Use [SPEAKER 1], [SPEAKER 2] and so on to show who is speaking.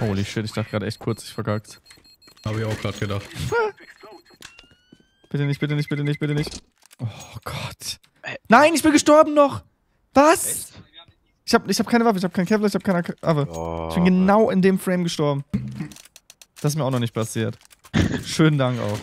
[SPEAKER 1] Holy shit, ich dachte gerade echt kurz, ich verkackt. Habe ich auch gerade gedacht.
[SPEAKER 2] bitte nicht, bitte nicht, bitte nicht, bitte nicht. Oh
[SPEAKER 3] Gott. Nein, ich bin gestorben noch. Was? Echt? Ich habe ich hab keine Waffe, ich hab keinen Kevlar, ich hab keine Waffe. Oh, ich bin oh. genau in dem Frame gestorben.
[SPEAKER 4] Das ist mir auch noch nicht passiert. Schönen Dank auch.